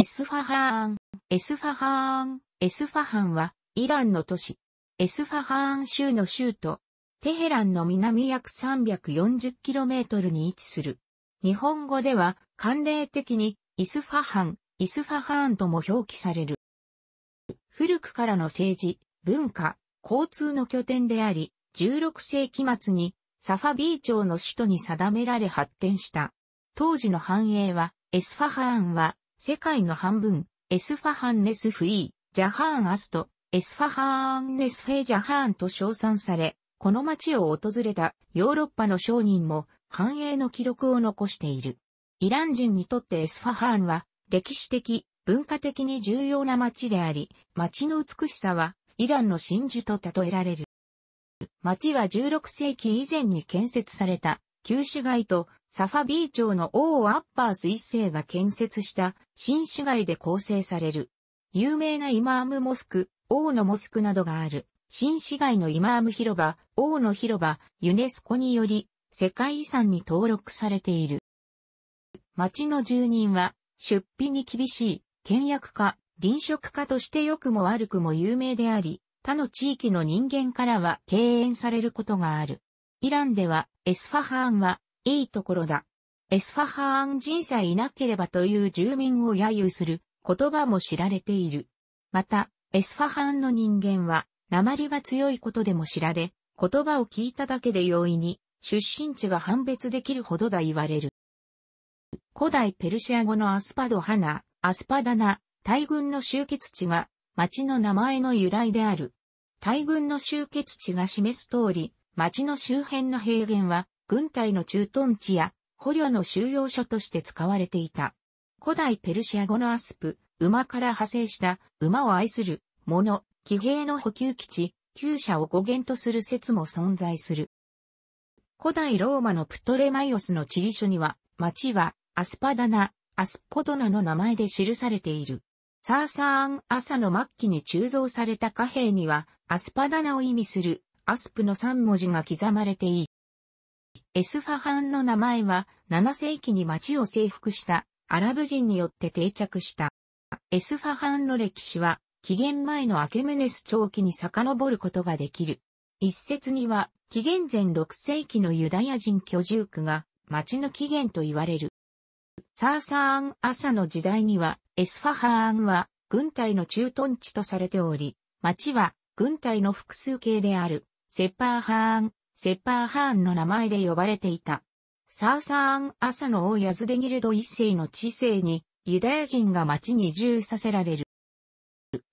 エスファハーン、エスファハーン、エスファハンは、イランの都市。エスファハーン州の州都。テヘランの南約 340km に位置する。日本語では、慣例的に、イスファハン、イスファハーンとも表記される。古くからの政治、文化、交通の拠点であり、16世紀末にサファビー朝の首都に定められ発展した。当時の繁栄は、エスファハーンは世界の半分、エスファハンネスフィー、ジャハーンアスト、エスファハーンネスフェイジャハーンと称賛され、この街を訪れたヨーロッパの商人も繁栄の記録を残している。イラン人にとってエスファハーンは歴史的、文化的に重要な街であり、街の美しさはイランの真珠と例えられる。街は16世紀以前に建設された旧市街とサファビー町の王アッパース一世が建設した新市街で構成される。有名なイマームモスク、王のモスクなどがある、新市街のイマーム広場、王の広場、ユネスコにより、世界遺産に登録されている。町の住人は、出費に厳しい、倹約家、臨職家として良くも悪くも有名であり、他の地域の人間からは敬遠されることがある。イランでは、エスファハーンは、いいところだ。エスファハーン人さえいなければという住民を揶揄する言葉も知られている。また、エスファハーンの人間は、鉛が強いことでも知られ、言葉を聞いただけで容易に、出身地が判別できるほどだ言われる。古代ペルシア語のアスパドハナ、アスパダナ、大群の集結地が、町の名前の由来である。大群の集結地が示す通り、町の周辺の平原は、軍隊の駐屯地や捕虜の収容所として使われていた。古代ペルシア語のアスプ、馬から派生した馬を愛する者、騎兵の補給基地、厩舎を語源とする説も存在する。古代ローマのプトレマイオスの地理書には、町はアスパダナ、アスポドナの名前で記されている。サーサーン朝の末期に鋳造された貨幣には、アスパダナを意味するアスプの3文字が刻まれていエスファハンの名前は7世紀に町を征服したアラブ人によって定着した。エスファハンの歴史は紀元前のアケメネス長期に遡ることができる。一説には紀元前6世紀のユダヤ人居住区が町の起源と言われる。サーサーン朝の時代にはエスファハーンは軍隊の駐屯地とされており、町は軍隊の複数形であるセッパーハーンセッパーハーンの名前で呼ばれていた。サーサーン朝の王ヤズデギルド一世の知性に、ユダヤ人が町に移住させられる。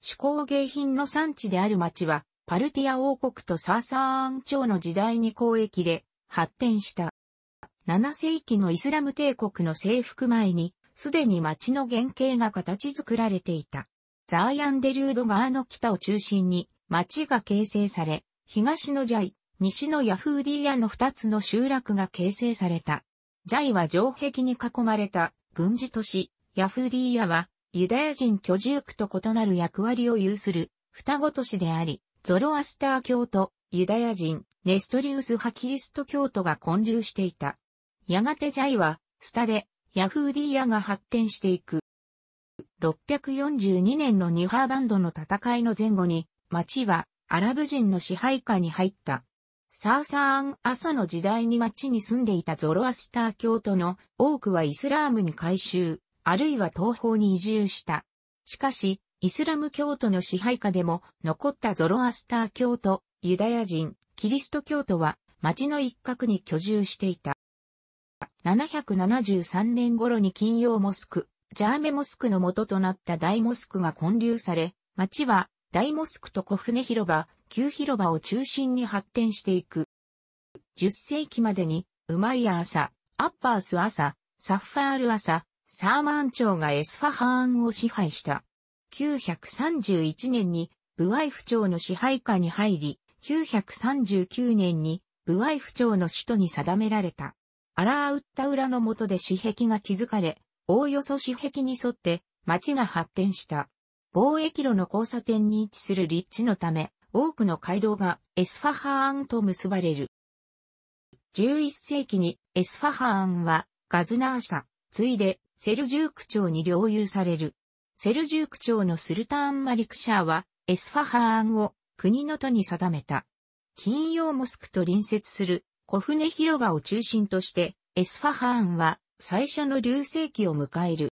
手工芸品の産地である町は、パルティア王国とサーサーン朝の時代に交易で発展した。7世紀のイスラム帝国の征服前に、すでに町の原型が形作られていた。ザーヤンデルード川の北を中心に町が形成され、東のジャイ、西のヤフーディアの二つの集落が形成された。ジャイは城壁に囲まれた軍事都市、ヤフーディアはユダヤ人居住区と異なる役割を有する双子都市であり、ゾロアスター教徒、ユダヤ人、ネストリウス派キリスト教徒が混住していた。やがてジャイは、スタで、ヤフーディアが発展していく。642年のニハーバンドの戦いの前後に、町はアラブ人の支配下に入った。サーサーン朝の時代に町に住んでいたゾロアスター教徒の多くはイスラームに改宗、あるいは東方に移住した。しかし、イスラム教徒の支配下でも残ったゾロアスター教徒、ユダヤ人、キリスト教徒は町の一角に居住していた。773年頃に金曜モスク、ジャーメモスクの元となった大モスクが建立され、町は大モスクと小船広場、旧広場を中心に発展していく。10世紀までに、ウマイヤ朝、アッパース朝、サッファール朝、サーマン朝がエスファハーンを支配した。931年にブワイフ朝の支配下に入り、939年にブワイフ朝の首都に定められた。アラーウッタウラの下で私壁が築かれ、おおよそ私壁に沿って町が発展した。貿易路の交差点に位置する立地のため、多くの街道がエスファハーンと結ばれる。11世紀にエスファハーンはガズナーサ、ついでセルジューク朝に領有される。セルジューク朝のスルターン・マリクシャーはエスファハーンを国の都に定めた。金曜モスクと隣接する小船広場を中心としてエスファハーンは最初の流星期を迎える。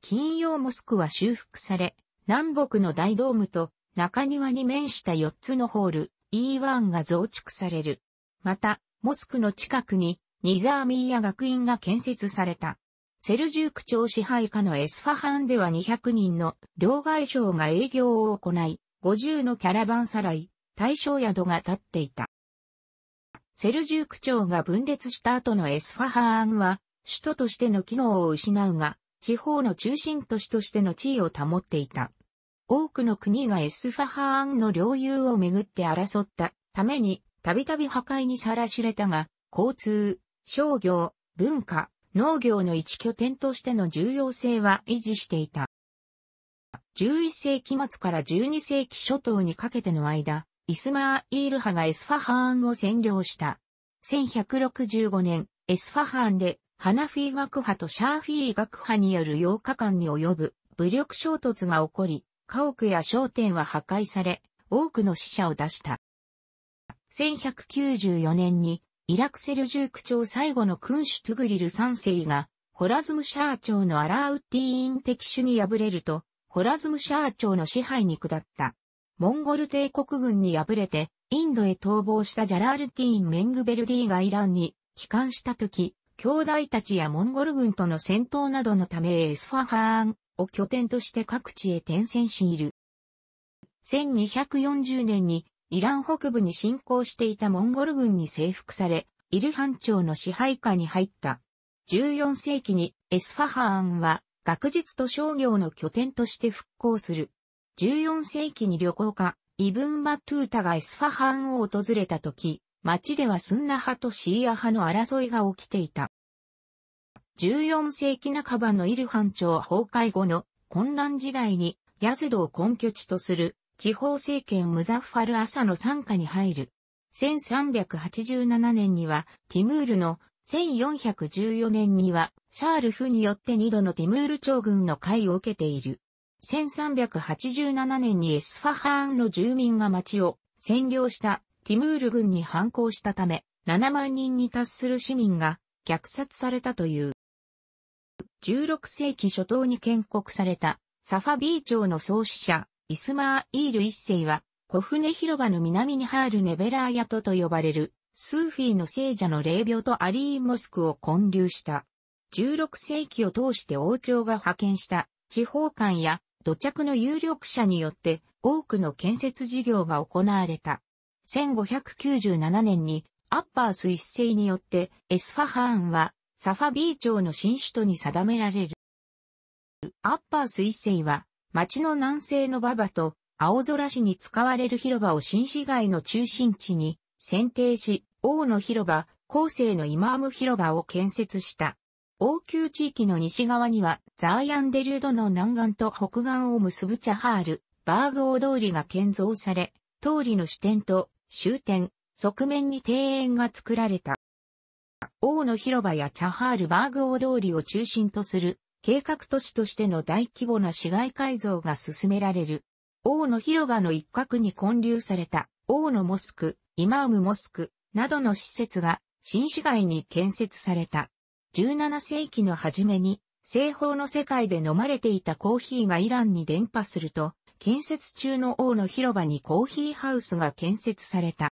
金曜モスクは修復され、南北の大ドームと中庭に面した4つのホール E1 が増築される。また、モスクの近くにニザーミーヤ学院が建設された。セルジューク朝支配下のエスファハンでは200人の両外省が営業を行い、50のキャラバンサライ、対象宿が建っていた。セルジューク朝が分裂した後のエスファハーンは、首都としての機能を失うが、地方の中心都市としての地位を保っていた。多くの国がエスファハーンの領有をめぐって争ったために、たびたび破壊にさらしれたが、交通、商業、文化、農業の一拠点としての重要性は維持していた。11世紀末から12世紀初頭にかけての間、イスマーイール派がエスファハーンを占領した。1165年、エスファハーンでハナフィー学派とシャーフィー学派による8日間に及ぶ武力衝突が起こり、家屋や商店は破壊され、多くの死者を出した。1194年に、イラクセルジューク朝最後の君主トゥグリル3世が、ホラズムシャー朝のアラーウッティーン敵主に敗れると、ホラズムシャー朝の支配に下った。モンゴル帝国軍に敗れて、インドへ逃亡したジャラールティーン・メングベルディがイランに帰還した時、兄弟たちやモンゴル軍との戦闘などのためエスファハーンを拠点として各地へ転戦している。1240年にイラン北部に侵攻していたモンゴル軍に征服され、イルハン朝の支配下に入った。14世紀にエスファハーンは学術と商業の拠点として復興する。14世紀に旅行家、イブン・バトゥータがエスファハーンを訪れた時、町ではスンナ派とシーア派の争いが起きていた。14世紀半ばのイルハン朝崩壊後の混乱時代にヤズドを根拠地とする地方政権ムザッファル・アサの傘下に入る。1387年にはティムールの1414年にはシャールフによって二度のティムール朝軍の会を受けている。1387年にエスファハーンの住民が町を占領したティムール軍に反抗したため、7万人に達する市民が虐殺されたという。16世紀初頭に建国されたサファビー朝の創始者、イスマーイール一世は、小船広場の南にハールネベラーヤトと呼ばれる、スーフィーの聖者の霊廟とアリーモスクを建立した。16世紀を通して王朝が派遣した地方官や土着の有力者によって多くの建設事業が行われた。1597年にアッパース一世によってエスファハーンはサファビー町の新首都に定められる。アッパース一世は町の南西のババと青空市に使われる広場を新市街の中心地に選定し、王の広場、後世のイマーム広場を建設した。王宮地域の西側にはザーヤンデルードの南岸と北岸を結ぶチャハール、バーグ大通りが建造され、通りの支店と終点、側面に庭園が作られた。王の広場やチャハールバーグ大通りを中心とする計画都市としての大規模な市街改造が進められる。王の広場の一角に建立された王のモスク、イマウムモスクなどの施設が新市街に建設された。17世紀の初めに西方の世界で飲まれていたコーヒーがイランに伝播すると、建設中の王の広場にコーヒーハウスが建設された。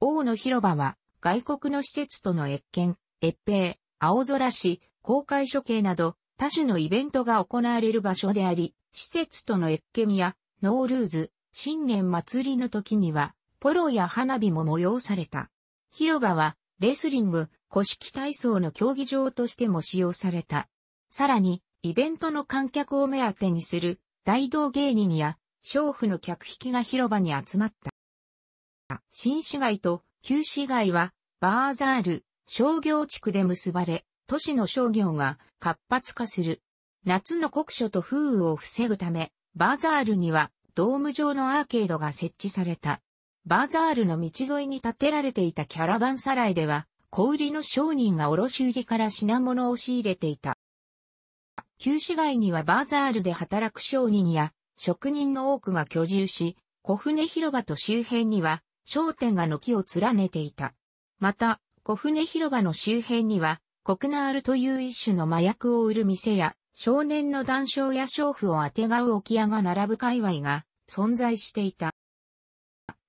王の広場は外国の施設との越見、越平、青空市、公開処刑など多種のイベントが行われる場所であり、施設との越見やノールーズ、新年祭りの時にはポロや花火も催された。広場はレスリング、古式体操の競技場としても使用された。さらに、イベントの観客を目当てにする大道芸人や、娼婦の客引きが広場に集まった。新市街と旧市街は、バーザール、商業地区で結ばれ、都市の商業が活発化する。夏の酷暑と風雨を防ぐため、バーザールにはドーム状のアーケードが設置された。バーザールの道沿いに建てられていたキャラバンサライでは、小売りの商人が卸売りから品物を仕入れていた。旧市街にはバーザールで働く商人や職人の多くが居住し、小船広場と周辺には商店が軒を連ねていた。また、小船広場の周辺には、コクナールという一種の麻薬を売る店や、少年の談笑や娼婦をあてがう置屋が並ぶ界隈が存在していた。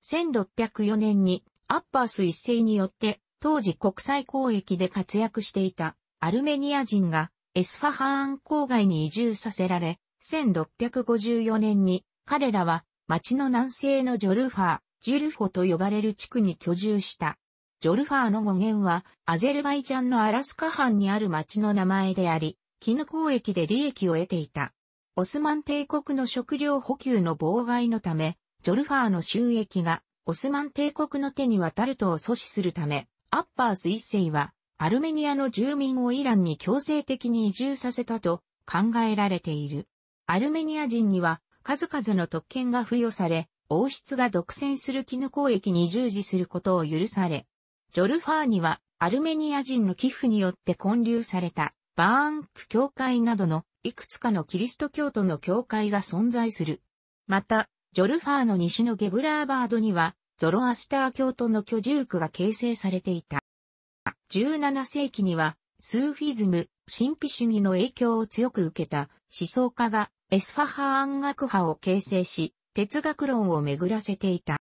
1604年にアッパース一世によって当時国際交易で活躍していたアルメニア人がエスファハーン郊外に移住させられ、1654年に彼らは町の南西のジョルファー、ジュルフォと呼ばれる地区に居住した。ジョルファーの語源はアゼルバイジャンのアラスカ藩にある町の名前であり、絹交易で利益を得ていた。オスマン帝国の食料補給の妨害のため、ジョルファーの収益がオスマン帝国の手に渡るとを阻止するため、アッパース一世はアルメニアの住民をイランに強制的に移住させたと考えられている。アルメニア人には数々の特権が付与され、王室が独占する絹交易に従事することを許され、ジョルファーにはアルメニア人の寄付によって建立されたバーンク教会などのいくつかのキリスト教徒の教会が存在する。また、ジョルファーの西のゲブラーバードにはゾロアスター教徒の居住区が形成されていた。17世紀には、スーフィズム、神秘主義の影響を強く受けた思想家がエスファハーン学派を形成し、哲学論を巡らせていた。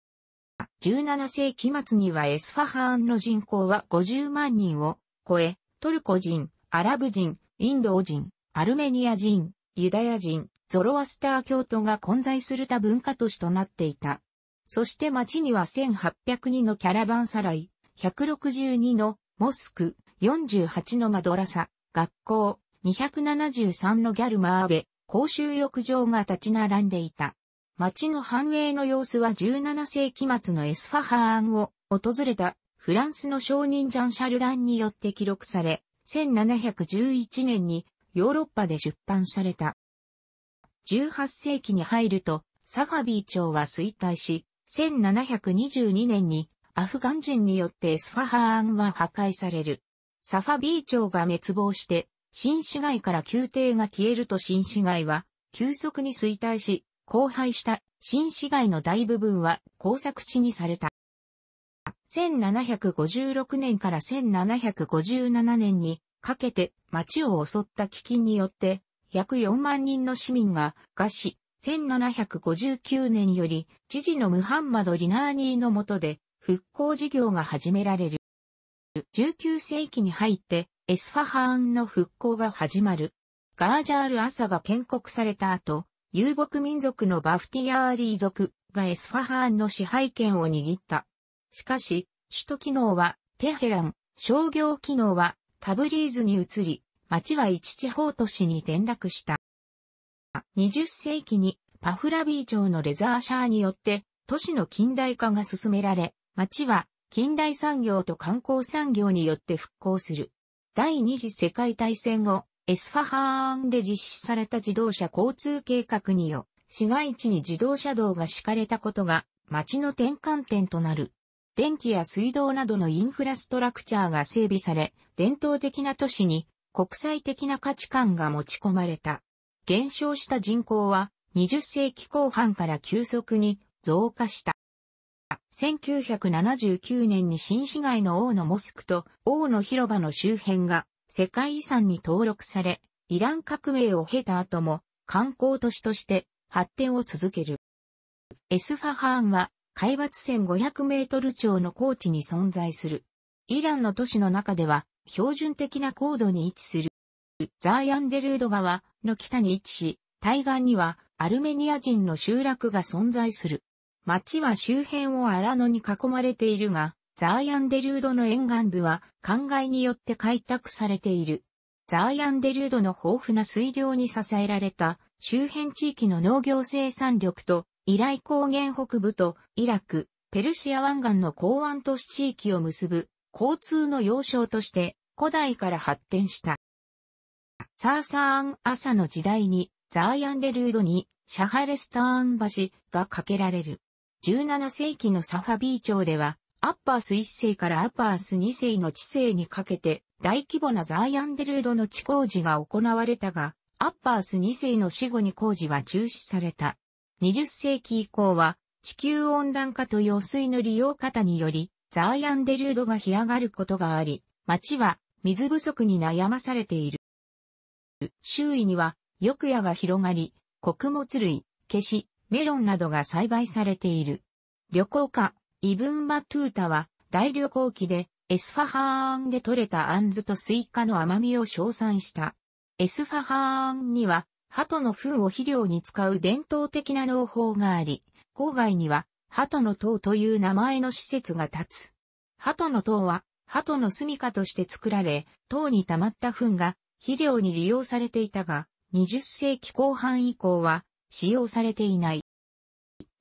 17世紀末にはエスファハーンの人口は50万人を超え、トルコ人、アラブ人、インド人、アルメニア人、ユダヤ人、ゾロアスター教徒が混在する多文化都市となっていた。そして町には1802のキャラバンサライ、162のモスク、48のマドラサ、学校、273のギャルマーベ、公衆浴場が立ち並んでいた。町の繁栄の様子は17世紀末のエスファハーンを訪れたフランスの商人ジャン・シャルダンによって記録され、1711年にヨーロッパで出版された。18世紀に入ると、サファビー朝は衰退し、1722年にアフガン人によってスファハーンは破壊される。サファビー朝が滅亡して、新市街から宮廷が消えると新市街は、急速に衰退し、荒廃した新市街の大部分は工作地にされた。1756年から1757年にかけて町を襲った飢饉によって約4万人の市民が餓死。1759年より知事のムハンマド・リナーニーの下で復興事業が始められる。19世紀に入ってエスファハーンの復興が始まる。ガージャール・アサが建国された後、遊牧民族のバフティアーリー族がエスファハーンの支配権を握った。しかし、首都機能はテヘラン、商業機能はタブリーズに移り、町は一地方都市に転落した。20世紀にパフラビー町のレザーシャーによって都市の近代化が進められ、町は近代産業と観光産業によって復興する。第二次世界大戦後、エスファハーンで実施された自動車交通計画によ、市街地に自動車道が敷かれたことが、町の転換点となる。電気や水道などのインフラストラクチャーが整備され、伝統的な都市に国際的な価値観が持ち込まれた。減少した人口は20世紀後半から急速に増加した。1979年に新市街の王のモスクと王の広場の周辺が世界遺産に登録され、イラン革命を経た後も観光都市として発展を続ける。エスファハーンは海抜1500メートル超の高地に存在する。イランの都市の中では標準的な高度に位置する。ザーヤンデルード川の北に位置し、対岸にはアルメニア人の集落が存在する。町は周辺を荒野に囲まれているが、ザーヤンデルードの沿岸部は、灌漑によって開拓されている。ザーヤンデルードの豊富な水量に支えられた、周辺地域の農業生産力と、イライ高原北部と、イラク、ペルシア湾岸の港湾都市地域を結ぶ、交通の要衝として、古代から発展した。サーサーン朝の時代に、ザーヤンデルードに、シャハレスターン橋が架けられる。17世紀のサファビー朝では、アッパース1世からアッパース2世の治世にかけて、大規模なザーヤンデルードの地工事が行われたが、アッパース2世の死後に工事は中止された。20世紀以降は、地球温暖化と用水の利用方により、ザーヤンデルードが干上がることがあり、町は水不足に悩まされている。周囲には、緑野が広がり、穀物類、消し、メロンなどが栽培されている。旅行家、イブンバトゥータは、大旅行期で、エスファハーンで採れたアンズとスイカの甘みを称賛した。エスファハーンには、鳩の糞を肥料に使う伝統的な農法があり、郊外には、鳩の塔という名前の施設が建つ。鳩の塔は、鳩の住処として作られ、塔に溜まった糞が肥料に利用されていたが、20世紀後半以降は、使用されていない。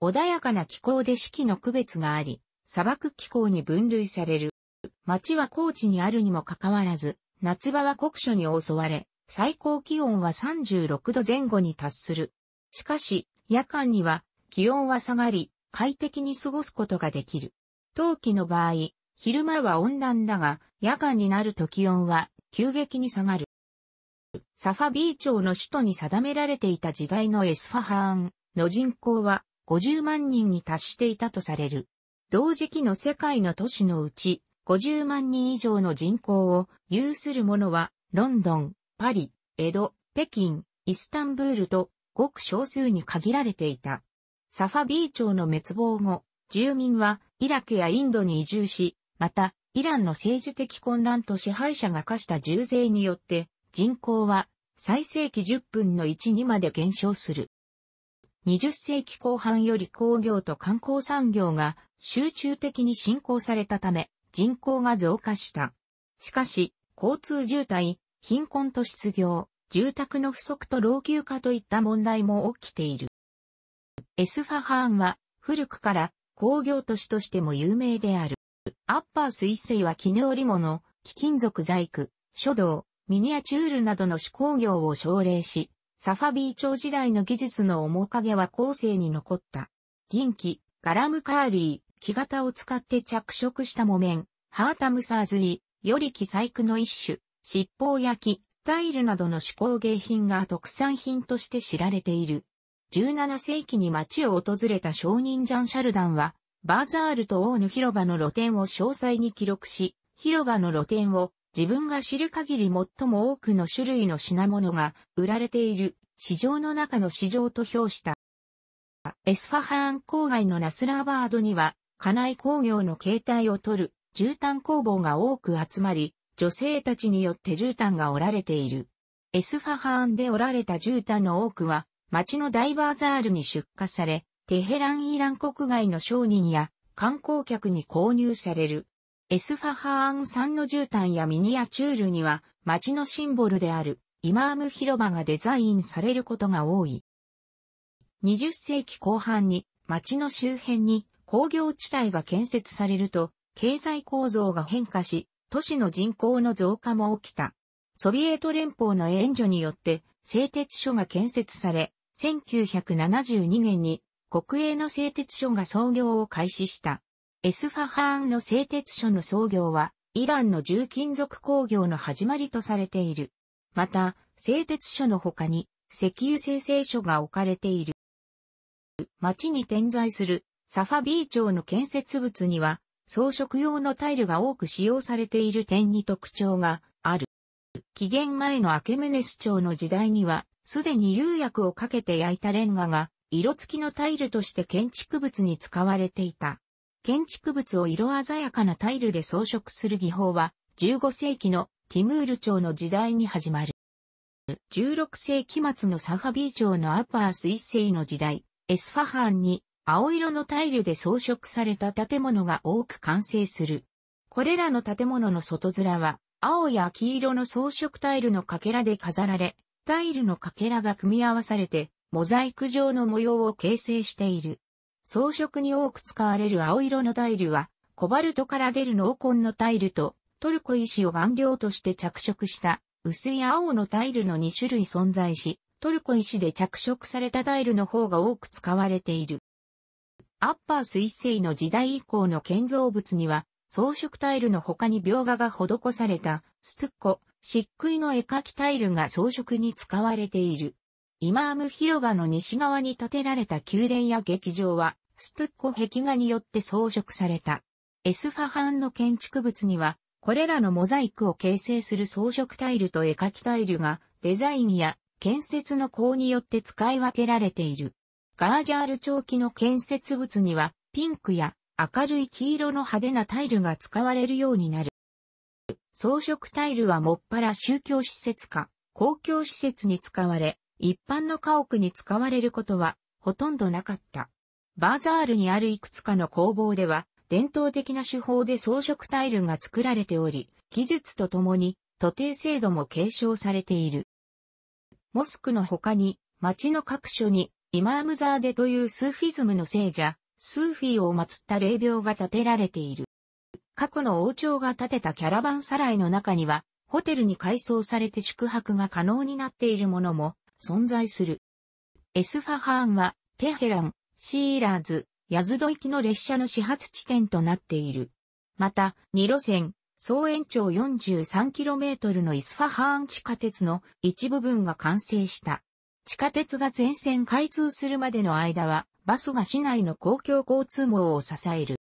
穏やかな気候で四季の区別があり、砂漠気候に分類される。町は高地にあるにもかかわらず、夏場は酷暑に襲われ、最高気温は36度前後に達する。しかし、夜間には気温は下がり、快適に過ごすことができる。冬季の場合、昼間は温暖だが、夜間になると気温は急激に下がる。サファビー町の首都に定められていた時代のエスファハーンの人口は50万人に達していたとされる。同時期の世界の都市のうち50万人以上の人口を有するものはロンドン、パリ、江戸、北京、イスタンブールとごく少数に限られていた。サファビー町の滅亡後、住民はイラクやインドに移住し、またイランの政治的混乱と支配者が課した重税によって人口は最盛期10分の1にまで減少する。20世紀後半より工業と観光産業が集中的に進行されたため人口が増加した。しかし、交通渋滞、貧困と失業、住宅の不足と老朽化といった問題も起きている。エスファハーンは古くから工業都市としても有名である。アッパース一世は絹織物、貴金属細工、書道、ミニアチュールなどの手工業を奨励し、サファビー朝時代の技術の面影は後世に残った。銀器、ガラムカーリー、木型を使って着色した木綿、ハータムサーズリ、より木細工の一種、尻尾焼き、タイルなどの手工芸品が特産品として知られている。17世紀に町を訪れた商人ジャン・シャルダンは、バーザールとオーヌ広場の露店を詳細に記録し、広場の露店を自分が知る限り最も多くの種類の品物が売られている市場の中の市場と評した。エスファハーン郊外のナスラーバードには、家内工業の形態を取る絨毯工房が多く集まり、女性たちによって絨毯が織られている。エスファハーンで織られた絨毯の多くは、町のダイバーザールに出荷され、テヘランイラン国外の商人や観光客に購入される。エスファハーンんの絨毯やミニアチュールには街のシンボルであるイマーム広場がデザインされることが多い。20世紀後半に街の周辺に工業地帯が建設されると経済構造が変化し都市の人口の増加も起きた。ソビエト連邦の援助によって製鉄所が建設され1972年に国営の製鉄所が創業を開始した。エスファハーンの製鉄所の創業は、イランの重金属工業の始まりとされている。また、製鉄所の他に、石油生成所が置かれている。町に点在するサファビー町の建設物には、装飾用のタイルが多く使用されている点に特徴がある。紀元前のアケメネス朝の時代には、すでに釉薬をかけて焼いたレンガが、色付きのタイルとして建築物に使われていた。建築物を色鮮やかなタイルで装飾する技法は、15世紀のティムール朝の時代に始まる。16世紀末のサファビー朝のアパース一世の時代、エスファハンに青色のタイルで装飾された建物が多く完成する。これらの建物の外面は、青や黄色の装飾タイルのかけらで飾られ、タイルのかけらが組み合わされて、モザイク状の模様を形成している。装飾に多く使われる青色のタイルは、コバルトから出る濃紺のタイルと、トルコ石を顔料として着色した薄い青のタイルの2種類存在し、トルコ石で着色されたタイルの方が多く使われている。アッパース一世の時代以降の建造物には、装飾タイルの他に描画が施された、ストッコ、漆喰の絵描きタイルが装飾に使われている。イマーム広場の西側に建てられた宮殿や劇場は、ストゥッコ壁画によって装飾された。エスファハンの建築物には、これらのモザイクを形成する装飾タイルと絵描きタイルが、デザインや建設の項によって使い分けられている。ガージャール長期の建設物には、ピンクや明るい黄色の派手なタイルが使われるようになる。装飾タイルはもっぱら宗教施設か、公共施設に使われ、一般の家屋に使われることはほとんどなかった。バーザールにあるいくつかの工房では、伝統的な手法で装飾タイルが作られており、技術とともに、徒弟制度も継承されている。モスクの他に、町の各所に、イマームザーデというスーフィズムの聖者、スーフィーを祀った霊廟が建てられている。過去の王朝が建てたキャラバンサライの中には、ホテルに改装されて宿泊が可能になっているものも存在する。エスファハーンは、テヘラン、シーラーズ、ヤズド行きの列車の始発地点となっている。また、2路線、総延長 43km のイスファハーン地下鉄の一部分が完成した。地下鉄が全線開通するまでの間は、バスが市内の公共交通網を支える。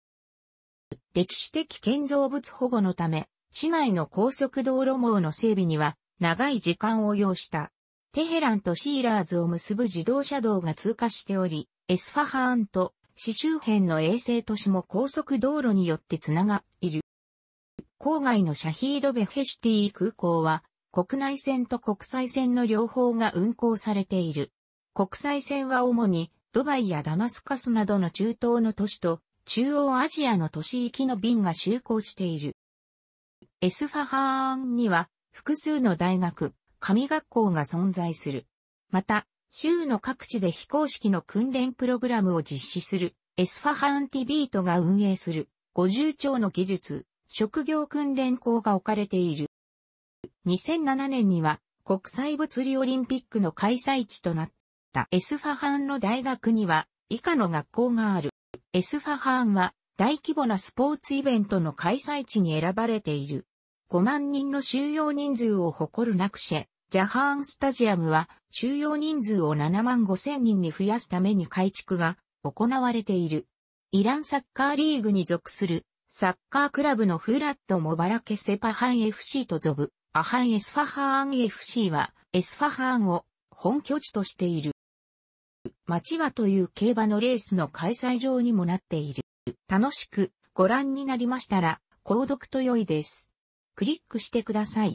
歴史的建造物保護のため、市内の高速道路網の整備には長い時間を要した。テヘランとシーラーズを結ぶ自動車道が通過しており、エスファハーンと市周辺の衛星都市も高速道路によってつながっている。郊外のシャヒードベヘシティ空港は、国内線と国際線の両方が運行されている。国際線は主にドバイやダマスカスなどの中東の都市と中央アジアの都市行きの便が就航している。エスファハーンには複数の大学、神学校が存在する。また、州の各地で非公式の訓練プログラムを実施する、エスファハンティビートが運営する、50兆の技術、職業訓練校が置かれている。2007年には、国際物理オリンピックの開催地となったエスファハンの大学には、以下の学校がある。エスファハンは、大規模なスポーツイベントの開催地に選ばれている。5万人の収容人数を誇るナクシェ、ジャハーンスタジアムは収容人数を7万5千人に増やすために改築が行われている。イランサッカーリーグに属するサッカークラブのフラット・モバラケ・セパハン FC とゾブ、アハン・エスファハーン FC はエスファハーンを本拠地としている。町はという競馬のレースの開催場にもなっている。楽しくご覧になりましたら、購読と良いです。クリックしてください。